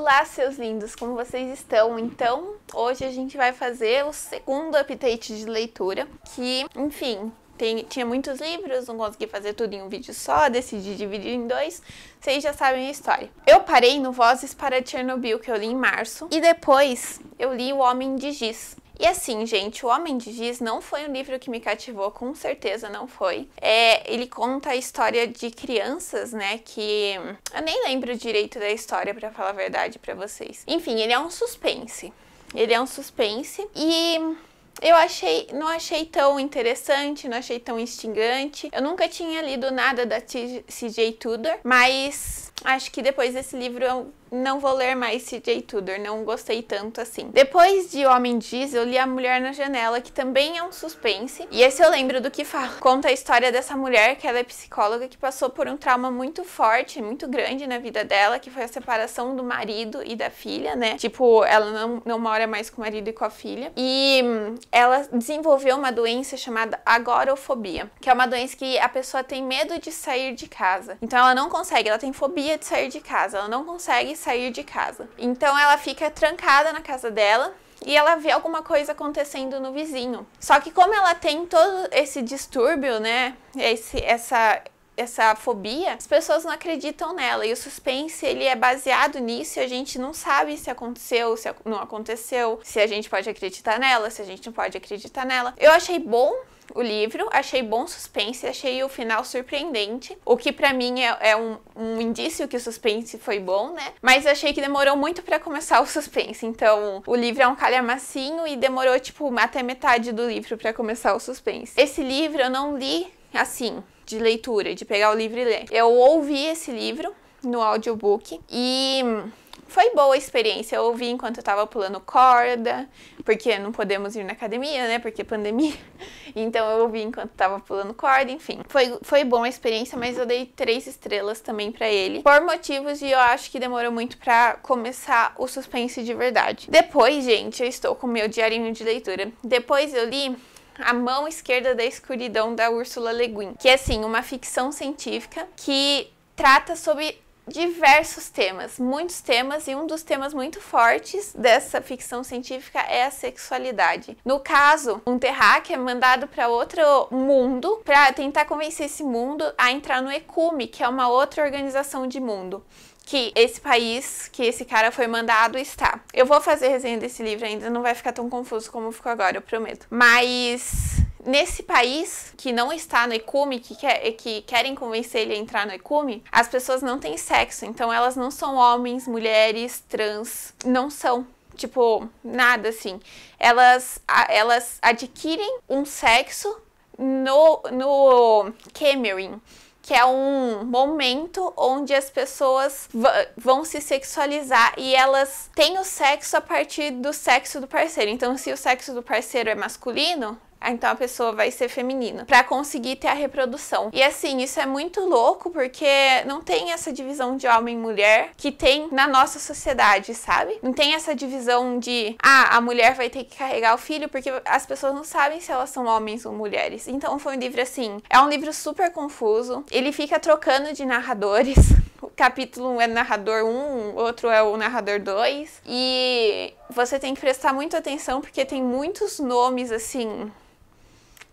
Olá, seus lindos, como vocês estão? Então, hoje a gente vai fazer o segundo update de leitura, que, enfim, tem, tinha muitos livros, não consegui fazer tudo em um vídeo só, decidi dividir em dois, vocês já sabem a história. Eu parei no Vozes para Chernobyl, que eu li em março, e depois eu li O Homem de Giz, e assim, gente, O Homem de Giz não foi um livro que me cativou, com certeza não foi. É, ele conta a história de crianças, né, que eu nem lembro direito da história para falar a verdade para vocês. Enfim, ele é um suspense. Ele é um suspense e eu achei, não achei tão interessante, não achei tão instigante. Eu nunca tinha lido nada da CJ Tudor, mas acho que depois desse livro eu não vou ler mais CJ Tudor, não gostei tanto assim. Depois de Homem Diesel, li A Mulher na Janela, que também é um suspense. E esse eu lembro do que fala. Conta a história dessa mulher, que ela é psicóloga, que passou por um trauma muito forte, muito grande na vida dela, que foi a separação do marido e da filha, né? Tipo, ela não, não mora mais com o marido e com a filha. E hum, ela desenvolveu uma doença chamada agorofobia, que é uma doença que a pessoa tem medo de sair de casa. Então ela não consegue, ela tem fobia de sair de casa, ela não consegue sair de casa. Então ela fica trancada na casa dela e ela vê alguma coisa acontecendo no vizinho. Só que como ela tem todo esse distúrbio, né, esse, essa essa fobia, as pessoas não acreditam nela e o suspense ele é baseado nisso e a gente não sabe se aconteceu, se não aconteceu, se a gente pode acreditar nela, se a gente não pode acreditar nela. Eu achei bom o livro, achei bom suspense, achei o final surpreendente, o que para mim é, é um, um, indício que o suspense foi bom, né? Mas achei que demorou muito para começar o suspense, então o livro é um calhamacinho e demorou tipo até metade do livro para começar o suspense. Esse livro eu não li assim, de leitura, de pegar o livro e ler. Eu ouvi esse livro no audiobook e foi boa a experiência. Eu ouvi enquanto eu tava pulando corda, porque não podemos ir na academia, né? Porque é pandemia. Então eu ouvi enquanto tava pulando corda, enfim. Foi, foi boa a experiência, mas eu dei três estrelas também para ele. Por motivos de eu acho que demorou muito para começar o suspense de verdade. Depois, gente, eu estou com meu diarinho de leitura. Depois eu li a Mão Esquerda da Escuridão da Ursula Le Guin, que é assim, uma ficção científica que trata sobre diversos temas, muitos temas, e um dos temas muito fortes dessa ficção científica é a sexualidade. No caso, um terráqueo é mandado para outro mundo para tentar convencer esse mundo a entrar no ECUME, que é uma outra organização de mundo que esse país que esse cara foi mandado está. Eu vou fazer resenha desse livro ainda, não vai ficar tão confuso como ficou agora, eu prometo. Mas Nesse país que não está no ECUME, que, quer, que querem convencer ele a entrar no ECUME, as pessoas não têm sexo, então elas não são homens, mulheres, trans, não são tipo, nada assim. Elas, elas adquirem um sexo no, no Cameron, que é um momento onde as pessoas vão se sexualizar e elas têm o sexo a partir do sexo do parceiro. Então, se o sexo do parceiro é masculino, ah, então a pessoa vai ser feminina, para conseguir ter a reprodução. E assim, isso é muito louco porque não tem essa divisão de homem e mulher que tem na nossa sociedade, sabe? Não tem essa divisão de, ah, a mulher vai ter que carregar o filho porque as pessoas não sabem se elas são homens ou mulheres. Então foi um livro assim, é um livro super confuso, ele fica trocando de narradores. O capítulo 1 é narrador 1, outro é o narrador 2. E você tem que prestar muita atenção porque tem muitos nomes assim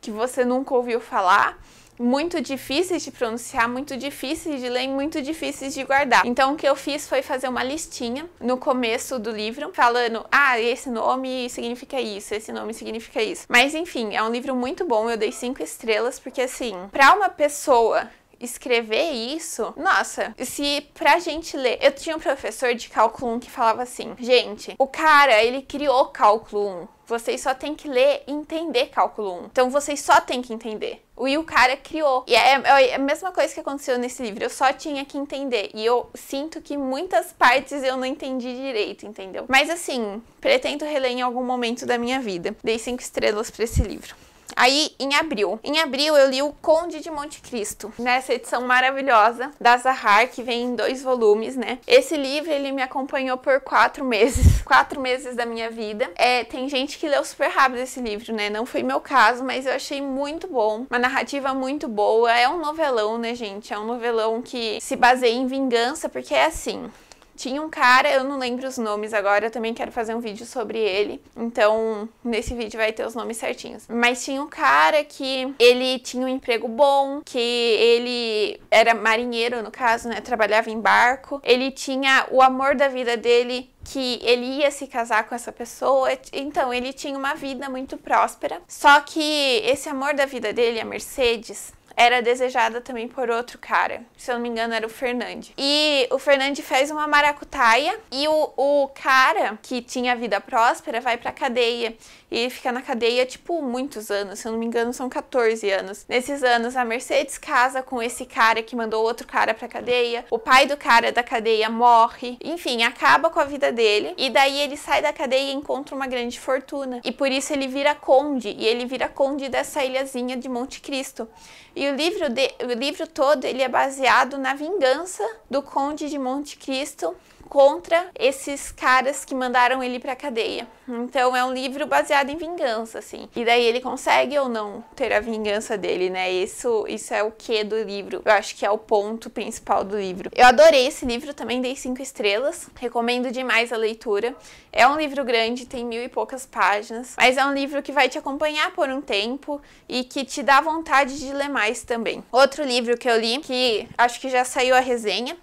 que você nunca ouviu falar, muito difíceis de pronunciar, muito difíceis de ler muito difíceis de guardar. Então o que eu fiz foi fazer uma listinha no começo do livro, falando: ah, esse nome significa isso, esse nome significa isso. Mas enfim, é um livro muito bom, eu dei cinco estrelas, porque assim, para uma pessoa escrever isso, nossa, se pra gente ler. Eu tinha um professor de cálculo 1 que falava assim: gente, o cara, ele criou cálculo 1. Vocês só tem que ler e entender cálculo 1. Então vocês só tem que entender. E o cara criou. E é, é, é a mesma coisa que aconteceu nesse livro. Eu só tinha que entender. E eu sinto que muitas partes eu não entendi direito, entendeu? Mas assim, pretendo reler em algum momento da minha vida. Dei cinco estrelas para esse livro. Aí, em abril. Em abril, eu li O Conde de Monte Cristo, nessa edição maravilhosa da Zahar, que vem em dois volumes, né? Esse livro, ele me acompanhou por quatro meses. Quatro meses da minha vida. É, tem gente que leu super rápido esse livro, né? Não foi meu caso, mas eu achei muito bom. Uma narrativa muito boa. É um novelão, né, gente? É um novelão que se baseia em vingança, porque é assim. Tinha um cara, eu não lembro os nomes agora, eu também quero fazer um vídeo sobre ele. Então, nesse vídeo vai ter os nomes certinhos. Mas tinha um cara que ele tinha um emprego bom, que ele era marinheiro, no caso, né? Trabalhava em barco. Ele tinha o amor da vida dele que ele ia se casar com essa pessoa. Então, ele tinha uma vida muito próspera. Só que esse amor da vida dele, a Mercedes, era desejada também por outro cara. Se eu não me engano, era o Fernandes. E o Fernandes fez uma maracutaia e o, o cara que tinha vida próspera vai pra cadeia. E ele fica na cadeia, tipo, muitos anos. Se eu não me engano, são 14 anos. Nesses anos, a Mercedes casa com esse cara que mandou outro cara pra cadeia. O pai do cara da cadeia morre. Enfim, acaba com a vida dele. E daí ele sai da cadeia e encontra uma grande fortuna. E por isso ele vira conde. E ele vira conde dessa ilhazinha de Monte Cristo. E o livro, de, o livro todo ele é baseado na vingança do Conde de Monte Cristo contra esses caras que mandaram ele pra cadeia. Então é um livro baseado em vingança, assim. E daí ele consegue ou não ter a vingança dele, né? Isso, isso é o que do livro. Eu acho que é o ponto principal do livro. Eu adorei esse livro, também dei cinco estrelas. Recomendo demais a leitura. É um livro grande, tem mil e poucas páginas, mas é um livro que vai te acompanhar por um tempo e que te dá vontade de ler mais também. Outro livro que eu li, que acho que já saiu a resenha,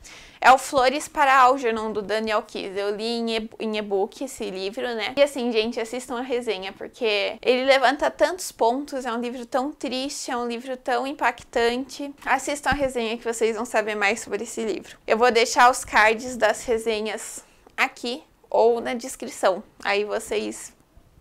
é o Flores para Algernon, do Daniel Kiss. Eu li em e-book esse livro, né? E assim, gente, assistam a resenha, porque ele levanta tantos pontos, é um livro tão triste, é um livro tão impactante. Assistam a resenha que vocês vão saber mais sobre esse livro. Eu vou deixar os cards das resenhas aqui ou na descrição. Aí vocês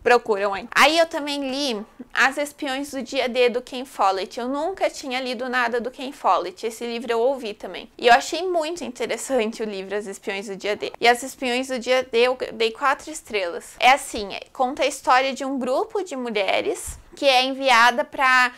Procuram aí. Aí eu também li As Espiões do Dia D do Ken Follett. Eu nunca tinha lido nada do Ken Follett. Esse livro eu ouvi também. E eu achei muito interessante o livro As Espiões do Dia D. E As Espiões do Dia D eu dei quatro estrelas. É assim, conta a história de um grupo de mulheres que é enviada para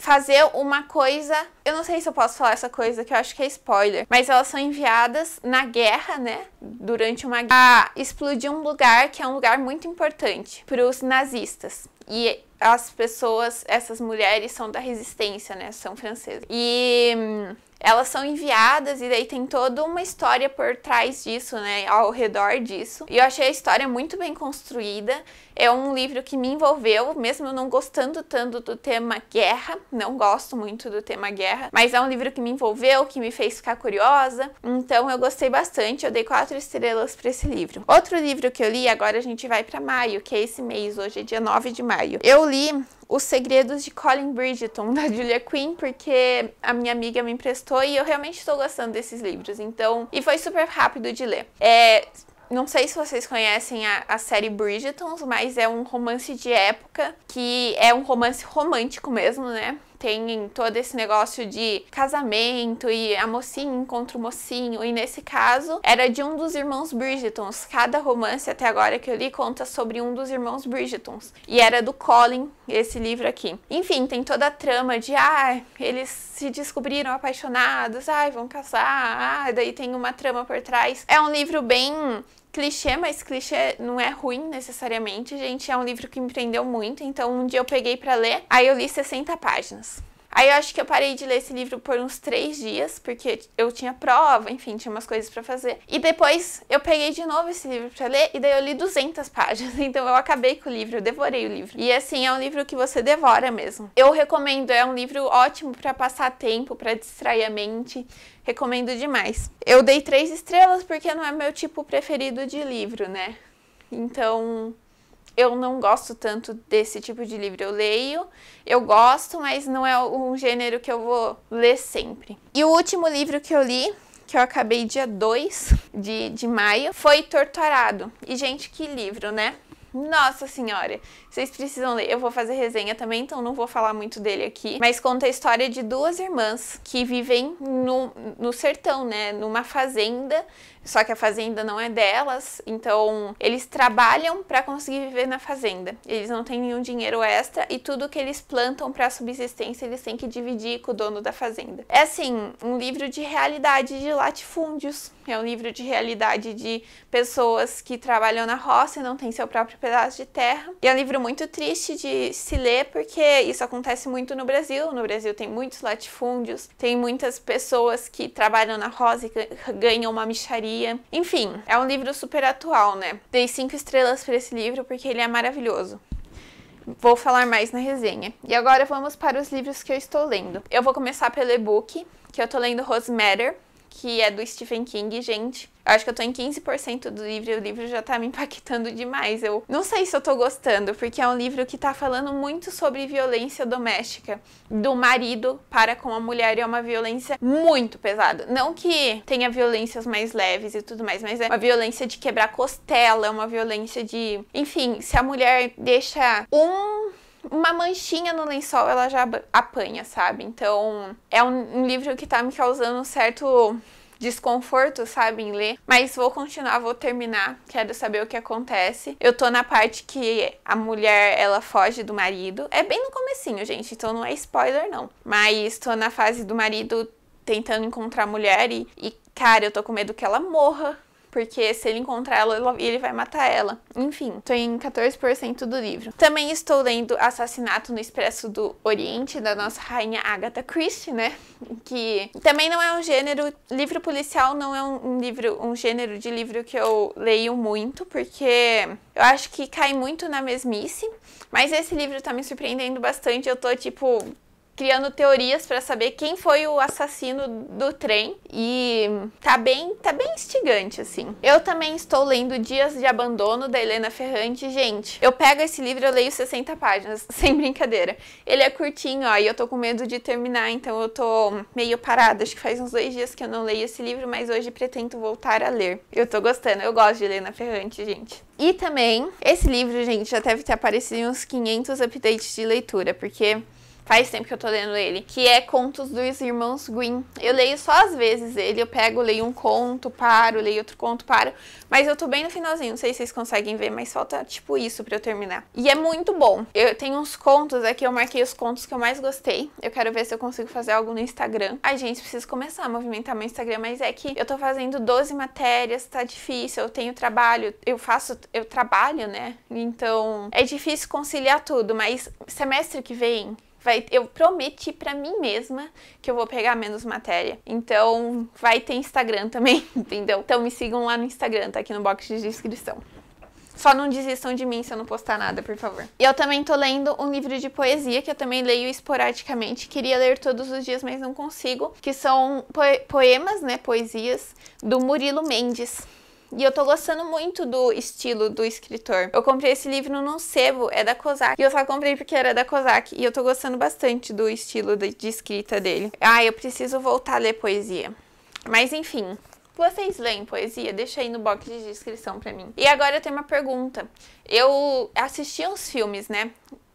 fazer uma coisa. Eu não sei se eu posso falar essa coisa, que eu acho que é spoiler. Mas elas são enviadas na guerra, né? Durante uma guerra. A explodir um lugar que é um lugar muito importante para os nazistas. E as pessoas, essas mulheres, são da resistência, né? São francesas. E. Hum, elas são enviadas e daí tem toda uma história por trás disso, né, ao redor disso. E eu achei a história muito bem construída. É um livro que me envolveu, mesmo não gostando tanto do tema guerra, não gosto muito do tema guerra, mas é um livro que me envolveu, que me fez ficar curiosa. Então eu gostei bastante, eu dei quatro estrelas para esse livro. Outro livro que eu li, agora a gente vai para maio, que é esse mês, hoje é dia 9 de maio. Eu li os Segredos de Colin Bridgeton, da Julia Quinn, porque a minha amiga me emprestou e eu realmente estou gostando desses livros. Então, e foi super rápido de ler. É, não sei se vocês conhecem a, a, série Bridgetons, mas é um romance de época que é um romance romântico mesmo, né? tem todo esse negócio de casamento e a mocinha encontra o mocinho, e nesse caso era de um dos irmãos Bridgetons. Cada romance até agora que eu li conta sobre um dos irmãos Bridgetons, e era do Colin, esse livro aqui. Enfim, tem toda a trama de ah, eles se descobriram apaixonados, ai, ah, vão casar, ah, daí tem uma trama por trás. É um livro bem clichê, mas clichê não é ruim necessariamente, gente. É um livro que me prendeu muito, então um dia eu peguei para ler, aí eu li 60 páginas. Aí eu acho que eu parei de ler esse livro por uns três dias, porque eu tinha prova, enfim, tinha umas coisas para fazer. E depois eu peguei de novo esse livro para ler, e daí eu li 200 páginas. Então eu acabei com o livro, eu devorei o livro. E assim, é um livro que você devora mesmo. Eu recomendo, é um livro ótimo para passar tempo, para distrair a mente. Recomendo demais. Eu dei três estrelas porque não é meu tipo preferido de livro, né? Então, eu não gosto tanto desse tipo de livro. Eu leio, eu gosto, mas não é um gênero que eu vou ler sempre. E o último livro que eu li que eu acabei dia 2 de, de maio, foi Torturado. E, gente, que livro, né? Nossa Senhora, vocês precisam ler. Eu vou fazer resenha também, então não vou falar muito dele aqui. Mas conta a história de duas irmãs que vivem no, no sertão, né? Numa fazenda, só que a fazenda não é delas, então eles trabalham para conseguir viver na fazenda. Eles não têm nenhum dinheiro extra e tudo que eles plantam para subsistência eles têm que dividir com o dono da fazenda. É assim, um livro de realidade de latifúndios, é um livro de realidade de pessoas que trabalham na roça e não têm seu próprio pedaço de terra. E é um livro muito triste de se ler, porque isso acontece muito no Brasil. No Brasil tem muitos latifúndios, tem muitas pessoas que trabalham na rosa e ganham uma micharia. Enfim, é um livro super atual, né? Dei cinco estrelas para esse livro porque ele é maravilhoso. Vou falar mais na resenha. E agora vamos para os livros que eu estou lendo. Eu vou começar pelo e-book, que eu estou lendo Rose Matter, que é do Stephen King, gente. Eu acho que eu tô em 15% do livro e o livro já tá me impactando demais. Eu não sei se eu tô gostando, porque é um livro que tá falando muito sobre violência doméstica do marido para com a mulher e é uma violência muito pesada. Não que tenha violências mais leves e tudo mais, mas é uma violência de quebrar costela, é uma violência de, enfim, se a mulher deixa um uma manchinha no lençol ela já apanha, sabe? Então é um, um livro que tá me causando um certo desconforto, sabe, em ler, mas vou continuar, vou terminar, quero saber o que acontece. Eu tô na parte que a mulher, ela foge do marido. É bem no comecinho, gente, então não é spoiler não. Mas tô na fase do marido tentando encontrar a mulher e, e cara, eu tô com medo que ela morra porque se ele encontrar ela, ele vai matar ela. Enfim, tô em 14% do livro. Também estou lendo Assassinato no Expresso do Oriente, da nossa rainha Agatha Christie, né? Que também não é um gênero, livro policial não é um, livro, um gênero de livro que eu leio muito, porque eu acho que cai muito na mesmice, mas esse livro tá me surpreendendo bastante, eu tô tipo criando teorias para saber quem foi o assassino do trem e tá bem, tá bem instigante assim. Eu também estou lendo Dias de Abandono da Helena Ferrante, gente. Eu pego esse livro, eu leio 60 páginas, sem brincadeira. Ele é curtinho, ó, e eu tô com medo de terminar, então eu tô meio parada. Acho que faz uns dois dias que eu não leio esse livro, mas hoje pretendo voltar a ler. Eu tô gostando, eu gosto de Helena Ferrante, gente. E também, esse livro, gente, já deve ter aparecido em uns 500 updates de leitura, porque faz tempo que eu tô lendo ele, que é Contos dos Irmãos Green. Eu leio só às vezes ele, eu pego, leio um conto, paro, leio outro conto, paro, mas eu tô bem no finalzinho, não sei se vocês conseguem ver, mas falta tipo isso pra eu terminar. E é muito bom. Eu tenho uns contos aqui, é eu marquei os contos que eu mais gostei. Eu quero ver se eu consigo fazer algo no Instagram. Ai, gente, preciso começar a movimentar meu Instagram, mas é que eu tô fazendo 12 matérias, tá difícil, eu tenho trabalho, eu faço, eu trabalho, né? Então, é difícil conciliar tudo, mas semestre que vem vai, eu prometi para mim mesma que eu vou pegar menos matéria. Então, vai ter Instagram também, entendeu? Então me sigam lá no Instagram, tá aqui no box de descrição. Só não desistam de mim se eu não postar nada, por favor. E eu também tô lendo um livro de poesia que eu também leio esporadicamente. Queria ler todos os dias, mas não consigo. Que são poemas, né? Poesias do Murilo Mendes. E eu tô gostando muito do estilo do escritor. Eu comprei esse livro num sebo, é da Kozak. E eu só comprei porque era da Kozak. E eu tô gostando bastante do estilo de, de escrita dele. Ah, eu preciso voltar a ler poesia. Mas enfim, vocês leem poesia? Deixa aí no box de descrição pra mim. E agora eu tenho uma pergunta. Eu assisti uns filmes, né?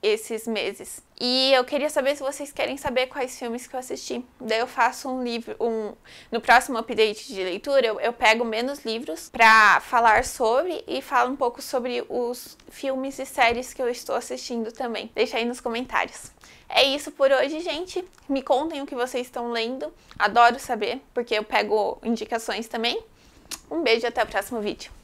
esses meses. E eu queria saber se vocês querem saber quais filmes que eu assisti. Daí eu faço um livro, um no próximo update de leitura, eu, eu pego menos livros para falar sobre e falo um pouco sobre os filmes e séries que eu estou assistindo também. Deixa aí nos comentários. É isso por hoje, gente. Me contem o que vocês estão lendo. Adoro saber, porque eu pego indicações também. Um beijo e até o próximo vídeo.